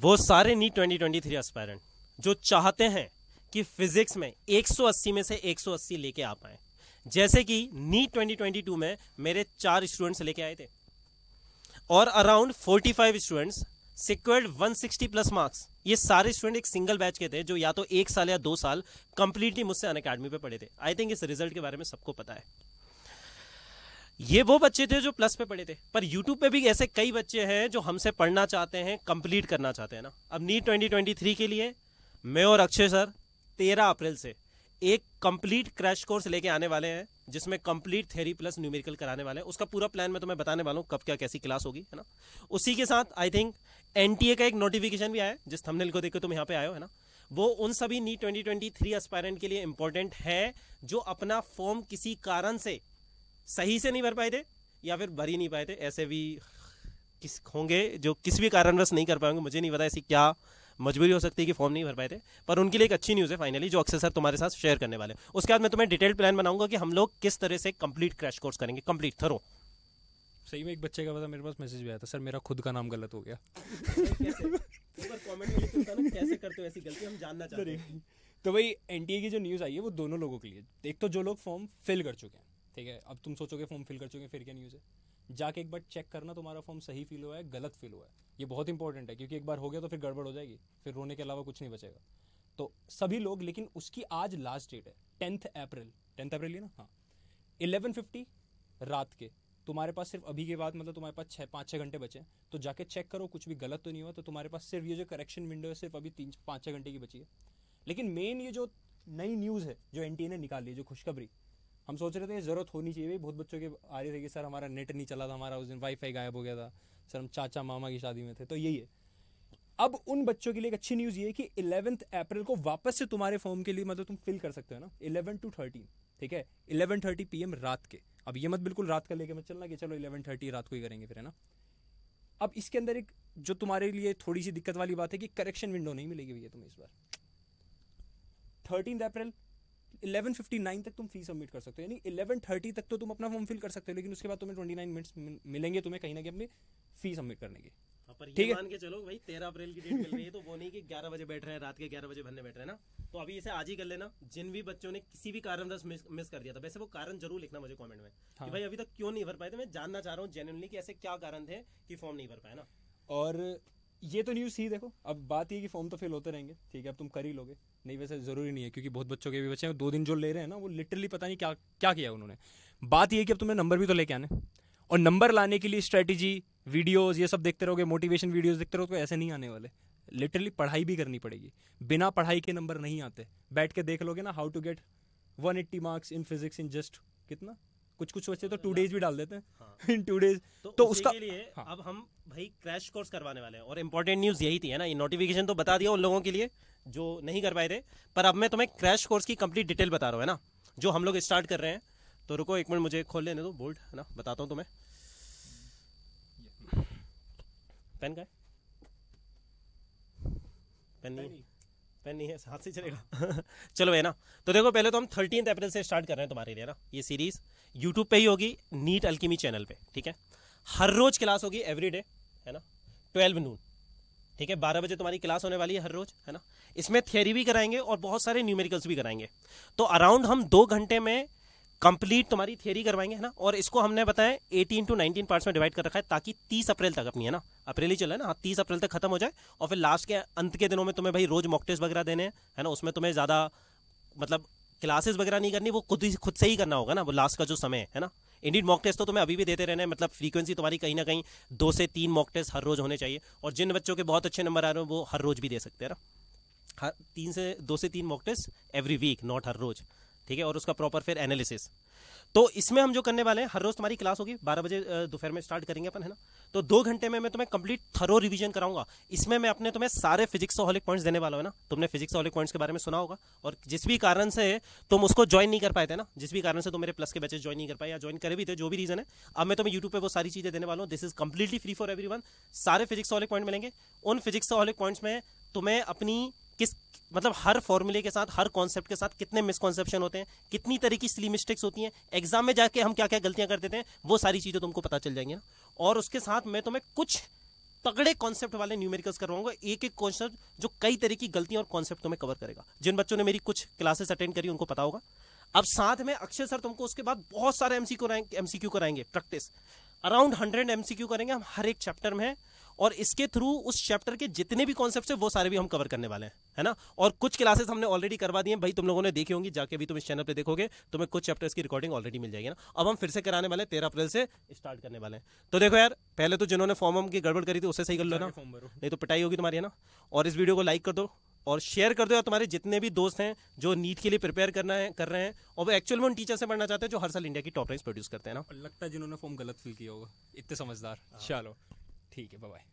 वो सारे NEET 2023 aspirant जो चाहते हैं कि फिजिक्स में 180 में से 180 लेके आ पाए जैसे कि नीट 2022 में मेरे चार स्टूडेंट्स लेके आए थे और around 45 students secured one plus marks ये सारे स्टूडेंट एक सिंगल बैच के थे जो या तो एक साल या दो साल कंप्लीटली मुझसे अन अकेडमी पे पढ़े थे आई थिंक इस रिजल्ट के बारे में सबको पता है ये वो बच्चे थे जो प्लस पे पढ़े थे पर यूट्यूब पे भी ऐसे कई बच्चे हैं जो हमसे पढ़ना चाहते हैं कंप्लीट करना चाहते हैं ना अब नीट 2023 के लिए मैं और अक्षय सर 13 अप्रैल से एक कंप्लीट क्रैश कोर्स लेके आने वाले हैं जिसमें कंप्लीट थेरी प्लस न्यूमेरिकल कराने वाले हैं उसका पूरा प्लान मैं तुम्हें बताने वाला हूँ कब क्या कैसी क्लास होगी है ना उसी के साथ आई थिंक एन का एक नोटिफिकेशन भी आया जिस थंबनेल को देखो तुम यहाँ पे आयो है ना वो उन सभी नीट 2023 एस्पायरेंट के लिए इंपॉर्टेंट है जो अपना फॉर्म किसी कारण से सही से नहीं भर पाए थे या फिर भर ही नहीं पाए थे ऐसे भी किस होंगे जो किसी भी कारणवश नहीं कर पाएंगे मुझे नहीं पता ऐसी क्या मजबूरी हो सकती है कि फॉर्म नहीं भर पाए थे पर उनके लिए एक अच्छी न्यूज़ है फाइनली जो अक्सर सर तुम्हारे साथ शेयर करने वाले हैं उसके बाद मैं तुम्हें डिटेल प्लान बनाऊंगा कि हम लोग किस तरह से कंप्लीट क्रैश कोर्स करेंगे कंप्लीट थरो सही में एक बच्चे का पता मेरे पास मैसेज भी आया था सर मेरा खुद का नाम गलत हो गया कैसे करते हो ऐसी गलती हम जानना चाहते हैं तो भाई एन की जो न्यूज़ आई है वो दोनों लोगों के लिए एक तो जो लोग फॉर्म फिल कर चुके हैं ठीक है अब तुम सोचोगे फॉर्म फिल कर चुके फिर क्या न्यूज़ है जाके एक बार चेक करना तुम्हारा फॉर्म सही फिल हुआ है गलत फिल हुआ है ये बहुत इंपॉर्टेंट है क्योंकि एक बार हो गया तो फिर गड़बड़ हो जाएगी फिर रोने के अलावा कुछ नहीं बचेगा तो सभी लोग लेकिन उसकी आज लास्ट डेट है टेंथ अप्रैल टेंथ अप्रैल ही ना हाँ इलेवन फिफ्टी रात के तुम्हारे पास सिर्फ अभी के बाद मतलब तुम्हारे पास छः पाँच छः घंटे बचे हैं तो जाके चेक करो कुछ भी गलत तो नहीं हुआ तो तुम्हारे पास सिर्फ ये जो करेक्शन विंडो है सिर्फ अभी तीन पाँच छः घंटे की बची है लेकिन मेन ये जो नई न्यूज़ है जो एन ने निकाली जो खुशखबरी हम सोच रहे थे ज़रूरत होनी चाहिए बहुत बच्चों के आ रही थी कि सर हमारा नेट नहीं चला था हमारा उस दिन वाईफाई गायब हो गया था सर हम चाचा मामा की शादी में थे तो यही है अब उन बच्चों के लिए एक अच्छी न्यूज़ ये है कि इलेवंथ अप्रैल को वापस से तुम्हारे फॉर्म के लिए मतलब तुम फिल कर सकते हो ना इलेवन टू थर्टीन ठीक है इलेवन थर्टी पी रात के अब ये मत बिल्कुल रात का लेके मत चलना कि चलो इलेवन थर्टी रात को ही करेंगे फिर है ना अब इसके अंदर एक जो तुम्हारे लिए थोड़ी सी दिक्कत वाली बात है कि करेक्शन विंडो नहीं मिलेगी भैया तुम्हें इस बार thirteen April eleven fifty nine तक तुम फी सबमिट कर सकते हो यानी इलेवन थर्टी तक तो तुम अपना फॉर्म फिल कर सकते हो लेकिन उसके बाद तुम्हें ट्वेंटी नाइन मिनट्स मिलेंगे तुम्हें कहीं ना कहीं अपनी फी सबमिट करने की हाँ, ठीक है मान के चलो भाई तेरह अप्रैल की डेट मिल रही है तो वो नहीं कि ग्यारह बजे बैठ रहे हैं रात के ग्यारह बजे भरने बैठ रहे हैं ना तो अभी इसे आज ही कर लेना जिन भी बच्चों ने किसी भी कारण मिस, मिस कर दिया था वैसे वो कारण जरूर लिखना मुझे कमेंट में हाँ। कि भाई अभी तक क्यों नहीं भर पाए थे मैं जानना चाह रहा हूँ जेन्यूनली कि ऐसे क्या कारण थे कि फॉर्म नहीं भर पाए ना और ये तो न्यूज़ ही देखो अब बात ये कि फॉर्म तो फिल होते रहेंगे ठीक है अब तुम कर ही लोगे नहीं वैसे ज़रूरी नहीं है क्योंकि बहुत बच्चों के भी बच्चे हैं दो दिन जो ले रहे हैं ना वो लिटरली पता नहीं क्या क्या किया उन्होंने बात ये कि अब तुम्हें नंबर भी तो लेके आने और नंबर लाने के लिए स्ट्रैटेजी वीडियोज़ ये सब देखते रहोगे मोटिवेशन वीडियोज़ देखते रहोगे तो ऐसे नहीं आने वाले लिटरली पढ़ाई भी करनी पड़ेगी बिना पढ़ाई के नंबर नहीं आते बैठ के देख लोगे ना how to get one eighty marks in physics in just कितना कुछ कुछ बच्चे तो टू हाँ, डेज हाँ। भी डाल देते हैं इन टू डेज तो, तो उसका लिए हाँ। अब हम भाई क्रैश कोर्स करवाने वाले हैं और इम्पोर्टेंट न्यूज़ यही थी है ना ये नोटिफिकेशन तो बता दिया उन लोगों के लिए जो नहीं कर पाए थे पर अब मैं तुम्हें क्रैश कोर्स की कंप्लीट डिटेल बता रहा हूँ है ना जो हम लोग स्टार्ट कर रहे हैं तो रुको एक मिनट मुझे खोल लेने दो बोल्ट है ना बताता हूँ तुम्हें पेन का पेन नहीं पेन नहीं है हाथ से चलेगा चलो है ना तो देखो पहले तो हम थर्टीन अप्रैल से स्टार्ट कर रहे हैं तुम्हारे लिए ना ये सीरीज यूट्यूब पे ही होगी नीट अल्कीमी चैनल पे ठीक है हर रोज क्लास होगी एवरी डे है ना ट्वेल्व नून ठीक है बारह बजे तुम्हारी क्लास होने वाली है हर रोज है ना इसमें थियरी भी कराएंगे और बहुत सारे न्यूमेरिकल्स भी कराएंगे तो अराउंड हम दो घंटे में कंप्लीट तुम्हारी थियरी करवाएंगे है ना और इसको हमने बताया एटीन टू नाइनटीन पार्ट्स में डिवाइड कर रखा है ताकि तीस अप्रैल तक अपनी है ना अप्रैल ही चला है ना हाँ तीस अप्रैल तक खत्म हो जाए और फिर लास्ट के अंत के दिनों में तुम्हें भाई रोज मॉक टेस्ट वगैरह देने है ना उसमें तुम्हें ज़्यादा मतलब क्लासेस वगैरह नहीं करनी वो खुद ही खुद से ही करना होगा ना वो लास्ट का जो समय है ना इंडीड मॉक टेस्ट तो तुम्हें अभी भी देते रहने मतलब फ्रीक्वेंसी तुम्हारी कहीं ना कहीं दो से तीन मॉक टेस्ट हर रोज होने चाहिए और जिन बच्चों के बहुत अच्छे नंबर आ रहे हैं वो हर रोज भी दे सकते हैं ना हर हाँ, तीन से दो से तीन mock test every week not हर रोज ठीक है और उसका प्रॉपर फिर एनालिसिस तो इसमें हम जो करने वाले हैं हर रोज तुम्हारी क्लास होगी बारह बजे दोपहर में स्टार्ट करेंगे अपन है ना तो दो घंटे में मैं तुम्हें कंप्लीट थरो रिवीजन कराऊंगा इसमें मैं अपने तुम्हें सारे फिजिक्स हॉलिक पॉइंट्स देने वाला हूँ ना तुमने फिजिक्स हॉलिक पॉइंट्स के बारे में सुना होगा और जिस भी कारण से तुम उसको ज्वाइन नहीं कर पाए थे ना जिस भी कारण से तुम मेरे प्लस के बैचेस ज्वाइन नहीं कर पाए या ज्वाइन करे भी थे जो भी रीजन है अब मैं तुम्हें यूट्यूब पर वो सारी चीजें देने वाला हूँ this is completely free for every सारे फिजिक्स हॉलिक पॉइंट मिलेंगे उन फिजिक्स हॉलिक पॉइंट्स में तुम्हें अपनी किस मतलब हर फॉर्मूले के साथ हर कॉन्सेप्ट के साथ कितने मिसकॉन्सेप्शन होते हैं कितनी तरह की स्ली मिस्टेक्स होती हैं एग्जाम में जाके हम क्या क्या गलतियां कर देते हैं वो सारी चीज़ें तुमको पता चल जाएंगी ना और उसके साथ मैं तुम्हें कुछ तगड़े कॉन्सेप्ट वाले न्यूमेरिकल्स करवाऊंगा एक एक कॉन्सेप्ट जो कई तरह की गलतियां और कॉन्सेप्ट तुम्हें कवर करेगा जिन बच्चों ने मेरी कुछ क्लासेस अटेंड करी उनको पता होगा अब साथ में अक्षय सर तुमको उसके बाद बहुत सारे एमसीक्यू कराएंगे एमसीक्यू कराएंगे प्रैक्टिस अराउंड हंड्रेड एमसीक्यू करेंगे हम हर एक चैप्टर में और इसके थ्रू उस चैप्टर के जितने भी कॉन्सेप्ट है वो सारे भी हम कवर करने वाले हैं है ना और कुछ क्लासेस हमने ऑलरेडी करवा दिए भाई तुम लोगों ने देखी होंगी जाके भी तुम इस चैनल पे देखोगे तुम्हें कुछ चैप्टर्स की रिकॉर्डिंग ऑलरेडी मिल जाएगी ना अब हम फिर से कराने वाले तेरह अप्रैल से स्टार्ट करने वाले हैं तो देखो यार पहले तो जिन्होंने फॉर्म वॉर्म की गड़बड़ करी थी उसे सही कर लो ना नहीं तो पिटाई होगी तुम्हारी है ना और इस वीडियो को लाइक कर दो और शेयर कर दो यार तुम्हारे जितने भी दोस्त हैं जो नीट के लिए प्रिपेयर करना है कर रहे हैं और वो एक्चुअल में उन टीचर से पढ़ना चाहते हैं जो हर साल इंडिया की टॉप रैंक्स प्रोड्यूस करते हैं ना लगता है जिन्होंने फॉर्म गलत फिल किया होगा इतने समझदार हाँ। चलो ठीक है बाय